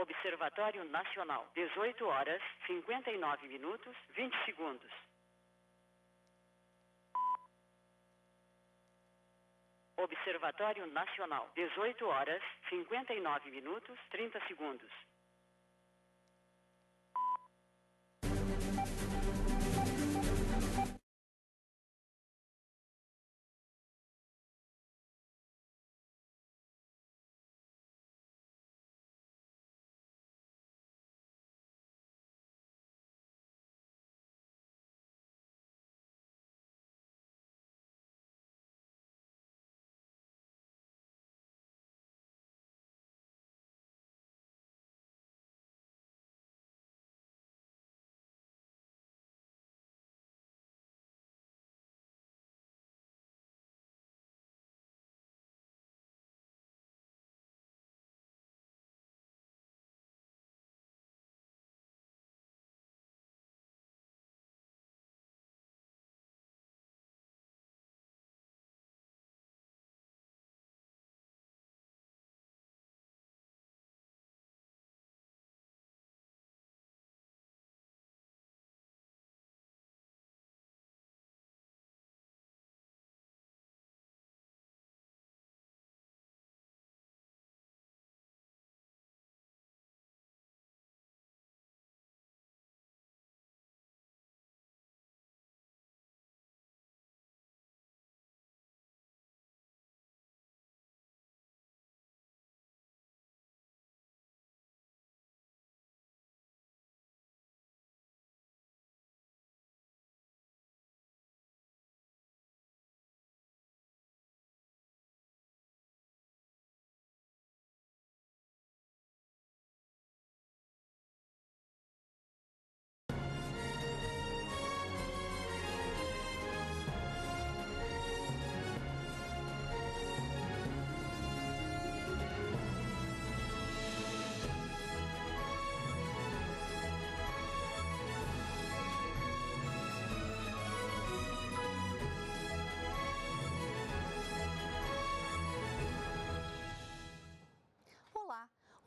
Observatório Nacional, 18 horas 59 minutos 20 segundos. Observatório Nacional, 18 horas 59 minutos 30 segundos.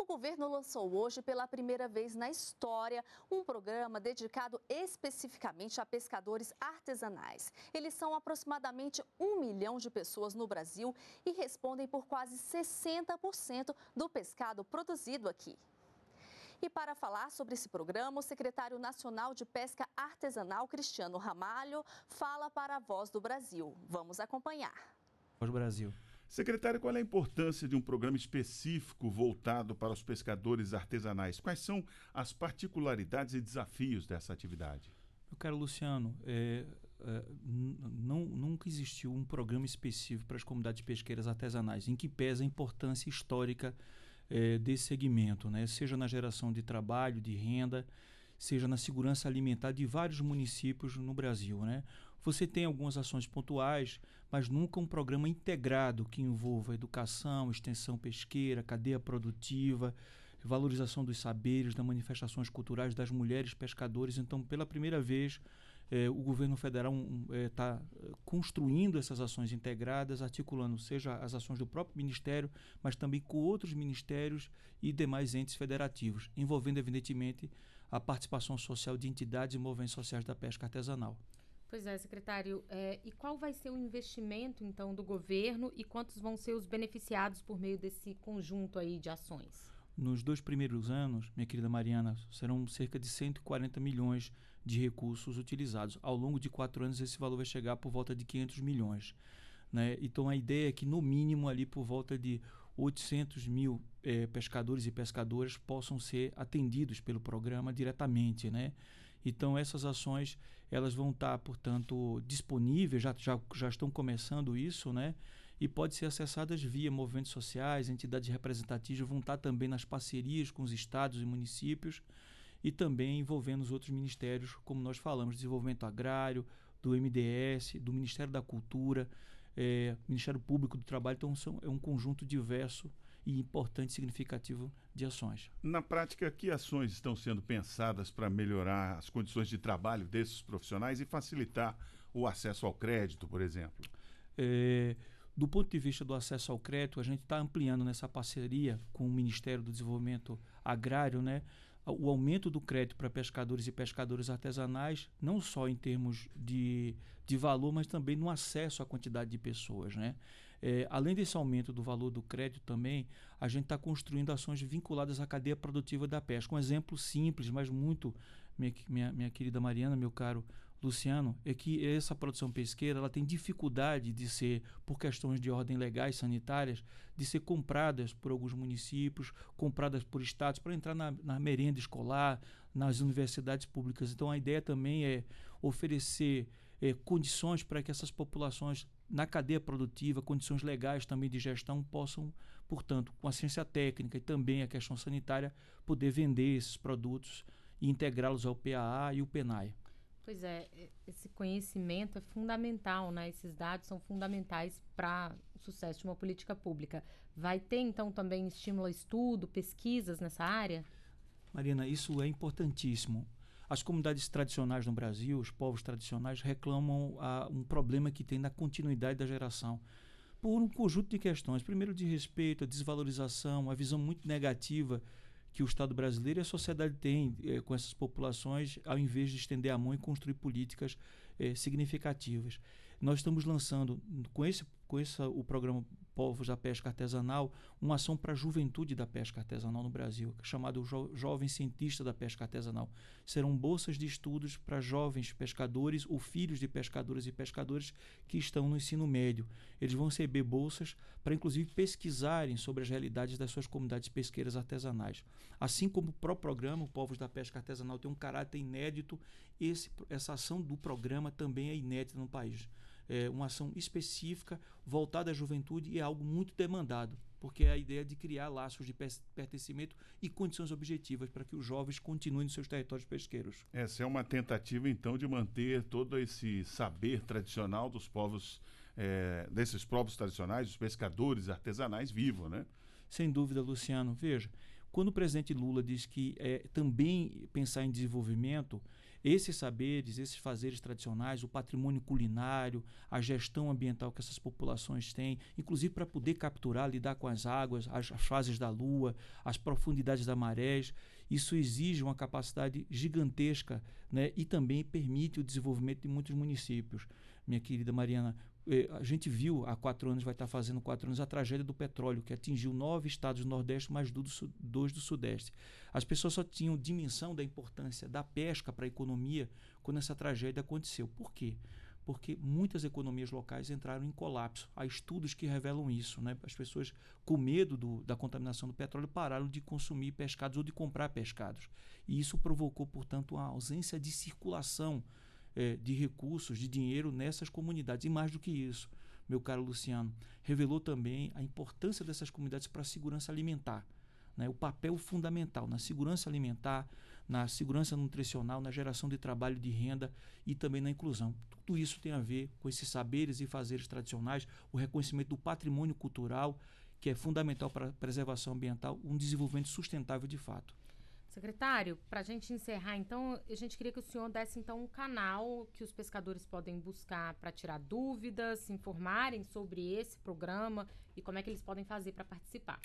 o governo lançou hoje, pela primeira vez na história, um programa dedicado especificamente a pescadores artesanais. Eles são aproximadamente um milhão de pessoas no Brasil e respondem por quase 60% do pescado produzido aqui. E para falar sobre esse programa, o secretário nacional de Pesca Artesanal, Cristiano Ramalho, fala para a Voz do Brasil. Vamos acompanhar. Voz do Brasil. Secretário, qual é a importância de um programa específico voltado para os pescadores artesanais? Quais são as particularidades e desafios dessa atividade? Eu caro Luciano, é, é, não, nunca existiu um programa específico para as comunidades pesqueiras artesanais, em que pesa a importância histórica é, desse segmento, né? seja na geração de trabalho, de renda, seja na segurança alimentar de vários municípios no Brasil. Né? Você tem algumas ações pontuais, mas nunca um programa integrado que envolva educação, extensão pesqueira, cadeia produtiva, valorização dos saberes, das manifestações culturais das mulheres pescadores. Então, pela primeira vez, eh, o governo federal está um, é, tá, é, construindo essas ações integradas, articulando seja as ações do próprio ministério, mas também com outros ministérios e demais entes federativos, envolvendo, evidentemente, a participação social de entidades e movimentos sociais da pesca artesanal. Pois é, secretário. É, e qual vai ser o investimento, então, do governo e quantos vão ser os beneficiados por meio desse conjunto aí de ações? Nos dois primeiros anos, minha querida Mariana, serão cerca de 140 milhões de recursos utilizados. Ao longo de quatro anos, esse valor vai chegar por volta de 500 milhões. Né? Então, a ideia é que, no mínimo, ali por volta de 800 mil é, pescadores e pescadoras possam ser atendidos pelo programa diretamente. Né? Então essas ações elas vão estar, portanto, disponíveis, já, já, já estão começando isso, né? E pode ser acessadas via movimentos sociais, entidades representativas, vão estar também nas parcerias com os estados e municípios e também envolvendo os outros ministérios, como nós falamos, desenvolvimento agrário, do MDS, do Ministério da Cultura, é, Ministério Público do Trabalho. Então são, é um conjunto diverso e importante significativo de ações. Na prática, que ações estão sendo pensadas para melhorar as condições de trabalho desses profissionais e facilitar o acesso ao crédito, por exemplo? É, do ponto de vista do acesso ao crédito, a gente está ampliando nessa parceria com o Ministério do Desenvolvimento Agrário, né? o aumento do crédito para pescadores e pescadoras artesanais, não só em termos de, de valor, mas também no acesso à quantidade de pessoas. Né? É, além desse aumento do valor do crédito também, a gente está construindo ações vinculadas à cadeia produtiva da pesca. Um exemplo simples, mas muito, minha, minha, minha querida Mariana, meu caro Luciano, é que essa produção pesqueira ela tem dificuldade de ser, por questões de ordem legais sanitárias, de ser compradas por alguns municípios, compradas por estados, para entrar na, na, merenda escolar, nas universidades públicas. Então a ideia também é oferecer eh, condições para que essas populações na cadeia produtiva, condições legais também de gestão, possam, portanto, com a ciência técnica e também a questão sanitária, poder vender esses produtos e integrá-los ao PAA e o PENAI. Pois é, esse conhecimento é fundamental, né? Esses dados são fundamentais para o sucesso de uma política pública. Vai ter, então, também estímulo a estudo, pesquisas nessa área? Marina, isso é importantíssimo. As comunidades tradicionais no Brasil, os povos tradicionais, reclamam a, ah, um problema que tem na continuidade da geração por um conjunto de questões. Primeiro, de respeito, a desvalorização, a visão muito negativa que o Estado brasileiro e a sociedade têm eh, com essas populações, ao invés de estender a mão e construir políticas eh, significativas. Nós estamos lançando, com esse, com esse o programa Povos da Pesca Artesanal, uma ação para a juventude da pesca artesanal no Brasil, é chamado jo Jovem Cientista da Pesca Artesanal. Serão bolsas de estudos para jovens pescadores ou filhos de pescadores e pescadores que estão no ensino médio. Eles vão receber bolsas para, inclusive, pesquisarem sobre as realidades das suas comunidades pesqueiras artesanais. Assim como o próprio programa, o Povos da Pesca Artesanal, tem um caráter inédito, esse, essa ação do programa também é inédita no país é, uma ação específica voltada à juventude é algo muito demandado, porque é a ideia de criar laços de pertencimento e condições objetivas para que os jovens continuem nos seus territórios pesqueiros. Essa é uma tentativa, então, de manter todo esse saber tradicional dos povos, é, desses povos tradicionais, dos pescadores artesanais, vivo, né? Sem dúvida, Luciano. Veja, quando o presidente Lula diz que é, também pensar em desenvolvimento, esses saberes, esses fazeres tradicionais, o patrimônio culinário, a gestão ambiental que essas populações têm, inclusive para poder capturar, lidar com as águas, as, as fases da lua, as profundidades da marés, isso exige uma capacidade gigantesca né? e também permite o desenvolvimento de muitos municípios. Minha querida Mariana, é, a gente viu há quatro anos, vai estar fazendo quatro anos, a tragédia do petróleo, que atingiu nove estados do Nordeste, mais dois do Sudeste. As pessoas só tinham dimensão da importância da pesca para a economia quando essa tragédia aconteceu. Por quê? Porque muitas economias locais entraram em colapso. Há estudos que revelam isso. Né? As pessoas, com medo do, da contaminação do petróleo, pararam de consumir pescados ou de comprar pescados. E isso provocou, portanto, a ausência de circulação é, de recursos, de dinheiro nessas comunidades. E mais do que isso, meu caro Luciano, revelou também a importância dessas comunidades para a segurança alimentar. Né, o papel fundamental na segurança alimentar, na segurança nutricional, na geração de trabalho de renda e também na inclusão. Tudo isso tem a ver com esses saberes e fazeres tradicionais, o reconhecimento do patrimônio cultural, que é fundamental para a preservação ambiental, um desenvolvimento sustentável de fato. Secretário, para a gente encerrar, então, a gente queria que o senhor desse então um canal que os pescadores podem buscar para tirar dúvidas, se informarem sobre esse programa e como é que eles podem fazer para participar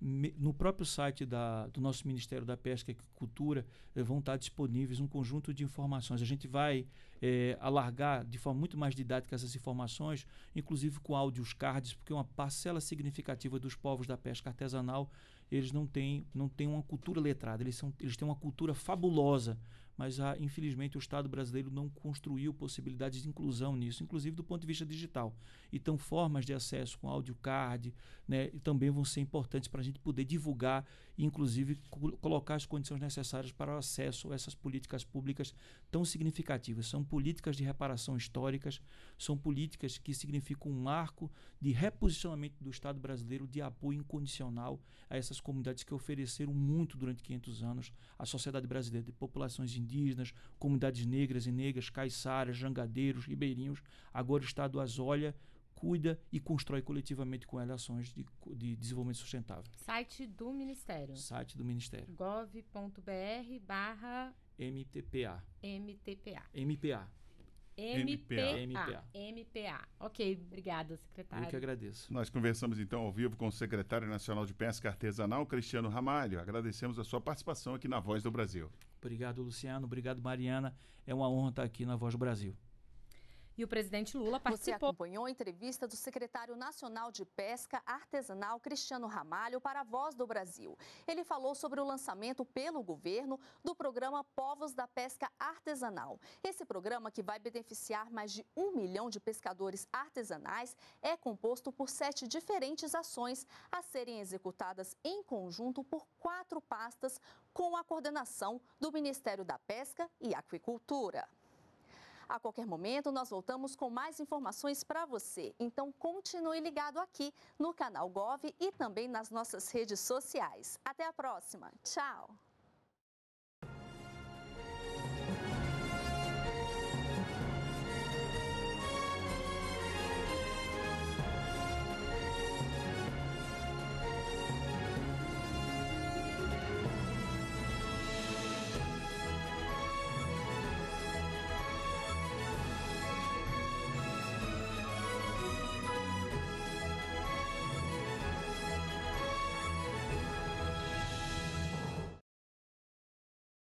no próprio site da, do nosso Ministério da Pesca e Cultura eh, vão estar disponíveis um conjunto de informações. A gente vai eh, alargar de forma muito mais didática essas informações, inclusive com áudios cards, porque é uma parcela significativa dos povos da pesca artesanal eles não têm, não têm uma cultura letrada, eles, são, eles têm uma cultura fabulosa mas ah, infelizmente o Estado brasileiro não construiu possibilidades de inclusão nisso, inclusive do ponto de vista digital. Então, formas de acesso com áudio card né, também vão ser importantes para a gente poder divulgar e, inclusive, colocar as condições necessárias para o acesso a essas políticas públicas tão significativas. São políticas de reparação históricas, são políticas que significam um marco de reposicionamento do Estado brasileiro de apoio incondicional a essas comunidades que ofereceram muito durante 500 anos à sociedade brasileira de populações indígenas indígenas, comunidades negras e negras, caiçaras, jangadeiros, ribeirinhos. Agora o Estado as olha, cuida e constrói coletivamente com elas ações de, de desenvolvimento sustentável. Site do Ministério. Site do Ministério. gov.br barra... MTPA. MTPA. MPA. MPA. MPA. MPA. Ok, obrigada, secretário. Eu que agradeço. Nós conversamos então ao vivo com o secretário nacional de pesca artesanal, Cristiano Ramalho. Agradecemos a sua participação aqui na Voz do Brasil. Obrigado, Luciano. Obrigado, Mariana. É uma honra estar aqui na Voz do Brasil. E o presidente Lula participou. Você acompanhou a entrevista do secretário nacional de Pesca Artesanal Cristiano Ramalho para a Voz do Brasil. Ele falou sobre o lançamento pelo governo do programa Povos da Pesca Artesanal. Esse programa, que vai beneficiar mais de um milhão de pescadores artesanais, é composto por sete diferentes ações a serem executadas em conjunto por quatro pastas com a coordenação do Ministério da Pesca e Aquicultura. A qualquer momento, nós voltamos com mais informações para você. Então, continue ligado aqui no canal Gov e também nas nossas redes sociais. Até a próxima. Tchau!